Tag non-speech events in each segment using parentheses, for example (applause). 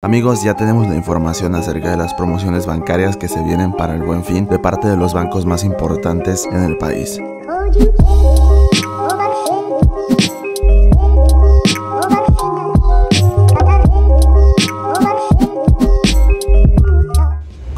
Amigos, ya tenemos la información acerca de las promociones bancarias que se vienen para el buen fin de parte de los bancos más importantes en el país.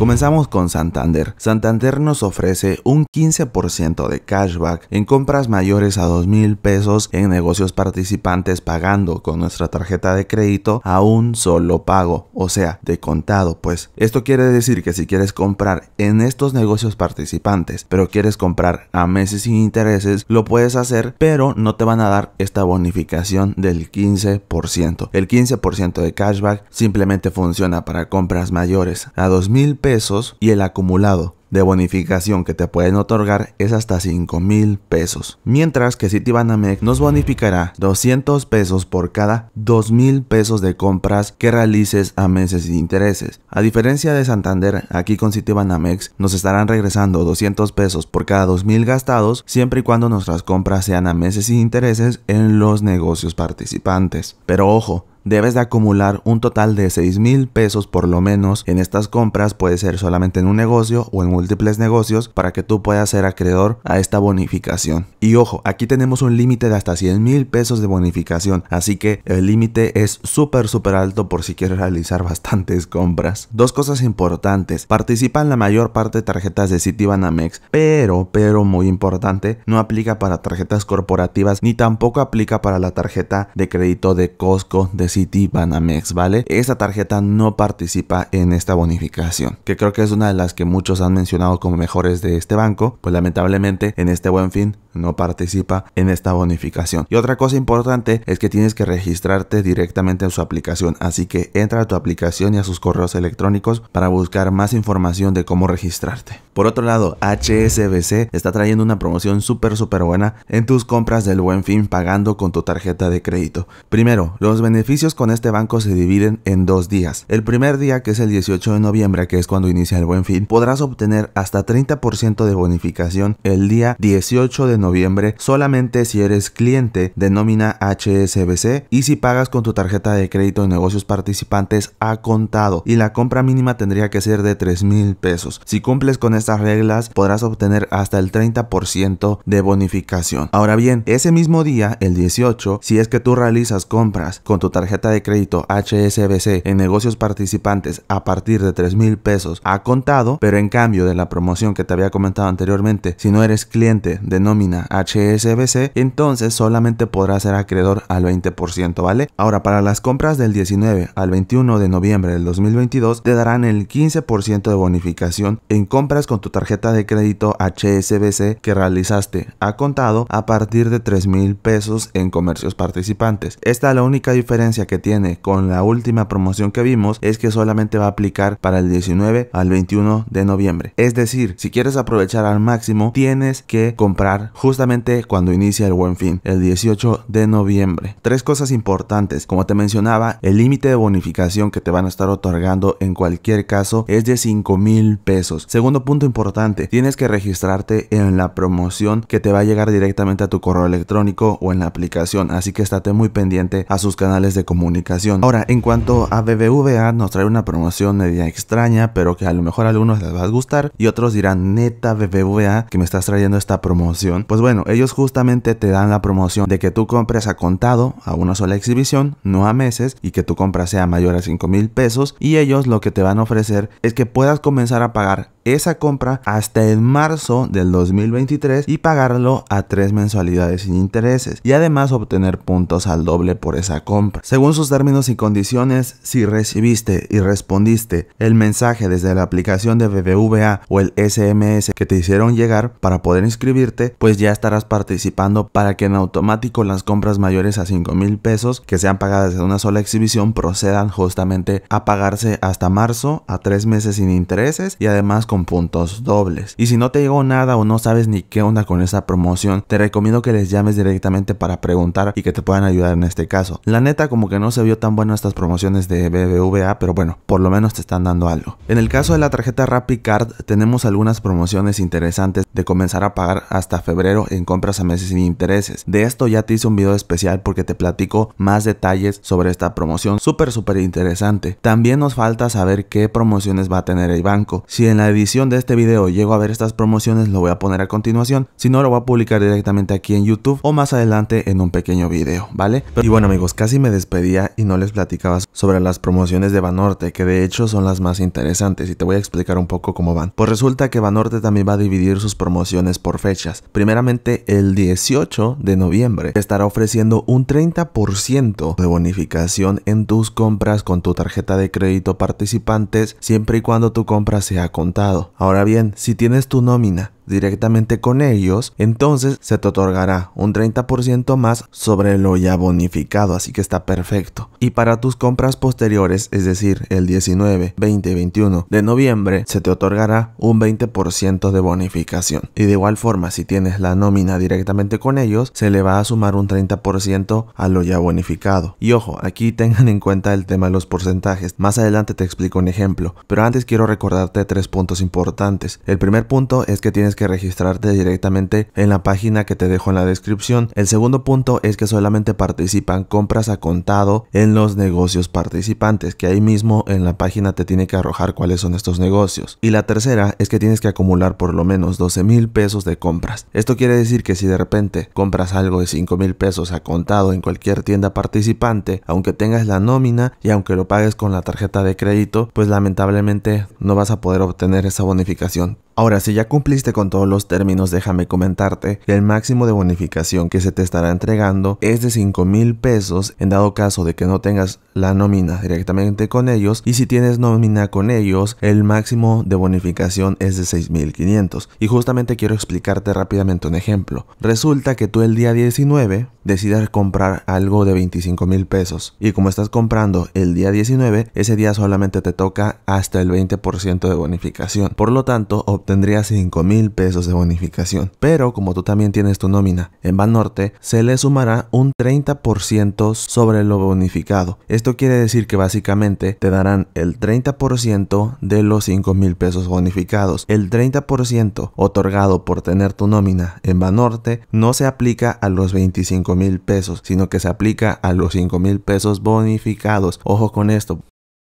Comenzamos con Santander. Santander nos ofrece un 15% de cashback en compras mayores a $2,000 pesos en negocios participantes pagando con nuestra tarjeta de crédito a un solo pago, o sea, de contado pues. Esto quiere decir que si quieres comprar en estos negocios participantes, pero quieres comprar a meses sin intereses, lo puedes hacer, pero no te van a dar esta bonificación del 15%. El 15% de cashback simplemente funciona para compras mayores a $2,000 pesos pesos y el acumulado de bonificación que te pueden otorgar es hasta 5 mil pesos. Mientras que Citibanamex nos bonificará 200 pesos por cada 2 mil pesos de compras que realices a meses sin intereses. A diferencia de Santander, aquí con Citibanamex nos estarán regresando 200 pesos por cada 2 mil gastados siempre y cuando nuestras compras sean a meses sin intereses en los negocios participantes. Pero ojo, debes de acumular un total de 6 mil pesos por lo menos en estas compras, puede ser solamente en un negocio o en múltiples negocios para que tú puedas ser acreedor a esta bonificación. Y ojo, aquí tenemos un límite de hasta 100 mil pesos de bonificación, así que el límite es súper súper alto por si quieres realizar bastantes compras. Dos cosas importantes, participan la mayor parte de tarjetas de Citibanamex, pero, pero muy importante, no aplica para tarjetas corporativas ni tampoco aplica para la tarjeta de crédito de Costco, de City Banamex, ¿vale? Esta tarjeta no participa en esta bonificación, que creo que es una de las que muchos han mencionado como mejores de este banco, pues lamentablemente en este buen fin no participa en esta bonificación. Y otra cosa importante es que tienes que registrarte directamente en su aplicación, así que entra a tu aplicación y a sus correos electrónicos para buscar más información de cómo registrarte. Por otro lado, HSBC está trayendo una promoción súper súper buena en tus compras del buen fin pagando con tu tarjeta de crédito. Primero, los beneficios con este banco se dividen en dos días. El primer día, que es el 18 de noviembre, que es cuando inicia el buen fin, podrás obtener hasta 30% de bonificación el día 18 de noviembre solamente si eres cliente de nómina HSBC y si pagas con tu tarjeta de crédito en negocios participantes a contado y la compra mínima tendría que ser de 3 mil pesos. Si cumples con esta reglas podrás obtener hasta el 30% de bonificación. Ahora bien, ese mismo día, el 18, si es que tú realizas compras con tu tarjeta de crédito HSBC en negocios participantes a partir de 3 mil pesos a contado, pero en cambio de la promoción que te había comentado anteriormente, si no eres cliente de nómina HSBC, entonces solamente podrás ser acreedor al 20%, ¿vale? Ahora, para las compras del 19 al 21 de noviembre del 2022, te darán el 15% de bonificación en compras con tu tarjeta de crédito HSBC que realizaste ha contado a partir de 3 mil pesos en comercios participantes. Esta la única diferencia que tiene con la última promoción que vimos es que solamente va a aplicar para el 19 al 21 de noviembre. Es decir, si quieres aprovechar al máximo, tienes que comprar justamente cuando inicia el buen fin, el 18 de noviembre. Tres cosas importantes, como te mencionaba, el límite de bonificación que te van a estar otorgando en cualquier caso es de 5 mil pesos. Segundo punto, importante, tienes que registrarte en la promoción que te va a llegar directamente a tu correo electrónico o en la aplicación, así que estate muy pendiente a sus canales de comunicación. Ahora, en cuanto a BBVA, nos trae una promoción media extraña, pero que a lo mejor a algunos les va a gustar y otros dirán, neta BBVA, que me estás trayendo esta promoción. Pues bueno, ellos justamente te dan la promoción de que tú compres a contado, a una sola exhibición, no a meses, y que tu compra sea mayor a 5 mil pesos, y ellos lo que te van a ofrecer es que puedas comenzar a pagar esa compra compra hasta el marzo del 2023 y pagarlo a tres mensualidades sin intereses y además obtener puntos al doble por esa compra. Según sus términos y condiciones, si recibiste y respondiste el mensaje desde la aplicación de BBVA o el SMS que te hicieron llegar para poder inscribirte, pues ya estarás participando para que en automático las compras mayores a 5 mil pesos que sean pagadas en una sola exhibición procedan justamente a pagarse hasta marzo a tres meses sin intereses y además con puntos dobles. Y si no te llegó nada o no sabes ni qué onda con esa promoción, te recomiendo que les llames directamente para preguntar y que te puedan ayudar en este caso. La neta como que no se vio tan bueno estas promociones de BBVA, pero bueno, por lo menos te están dando algo. En el caso de la tarjeta rapid card tenemos algunas promociones interesantes de comenzar a pagar hasta febrero en compras a meses sin intereses. De esto ya te hice un video especial porque te platico más detalles sobre esta promoción, súper súper interesante. También nos falta saber qué promociones va a tener el banco. Si en la edición de este este video llego a ver estas promociones lo voy a poner a continuación, si no lo voy a publicar directamente aquí en YouTube o más adelante en un pequeño video, ¿vale? y bueno amigos, casi me despedía y no les platicaba sobre las promociones de Banorte, que de hecho son las más interesantes y te voy a explicar un poco cómo van. Pues resulta que Banorte también va a dividir sus promociones por fechas. Primeramente el 18 de noviembre estará ofreciendo un 30% de bonificación en tus compras con tu tarjeta de crédito participantes siempre y cuando tu compra sea contado. Ahora bien si tienes tu nómina directamente con ellos, entonces se te otorgará un 30% más sobre lo ya bonificado, así que está perfecto. Y para tus compras posteriores, es decir, el 19, 20 21 de noviembre, se te otorgará un 20% de bonificación. Y de igual forma, si tienes la nómina directamente con ellos, se le va a sumar un 30% a lo ya bonificado. Y ojo, aquí (laughs) tengan en cuenta el tema de los porcentajes. Más adelante te explico un ejemplo, pero antes quiero recordarte tres puntos importantes. El primer punto es que tienes que que registrarte directamente en la página que te dejo en la descripción. El segundo punto es que solamente participan compras a contado en los negocios participantes, que ahí mismo en la página te tiene que arrojar cuáles son estos negocios. Y la tercera es que tienes que acumular por lo menos 12 mil pesos de compras. Esto quiere decir que si de repente compras algo de 5 mil pesos a contado en cualquier tienda participante, aunque tengas la nómina y aunque lo pagues con la tarjeta de crédito, pues lamentablemente no vas a poder obtener esa bonificación. Ahora, si ya cumpliste con todos los términos, déjame comentarte que el máximo de bonificación que se te estará entregando es de 5 mil pesos en dado caso de que no tengas la nómina directamente con ellos y si tienes nómina con ellos, el máximo de bonificación es de 6.500. Y justamente quiero explicarte rápidamente un ejemplo. Resulta que tú el día 19 decidas comprar algo de 25 mil pesos y como estás comprando el día 19, ese día solamente te toca hasta el 20% de bonificación. Por lo tanto, tendría 5 mil pesos de bonificación. Pero como tú también tienes tu nómina en Banorte, se le sumará un 30% sobre lo bonificado. Esto quiere decir que básicamente te darán el 30% de los 5 mil pesos bonificados. El 30% otorgado por tener tu nómina en Banorte no se aplica a los 25 mil pesos, sino que se aplica a los 5 mil pesos bonificados. Ojo con esto,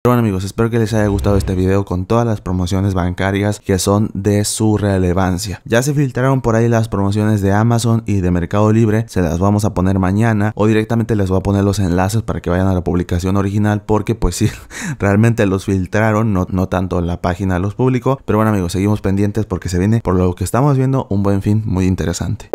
bueno amigos, espero que les haya gustado este video con todas las promociones bancarias que son de su relevancia. Ya se filtraron por ahí las promociones de Amazon y de Mercado Libre, se las vamos a poner mañana o directamente les voy a poner los enlaces para que vayan a la publicación original porque pues sí, (laughs) realmente los filtraron, no, no tanto la página los publicó. Pero bueno amigos, seguimos pendientes porque se viene por lo que estamos viendo un buen fin muy interesante.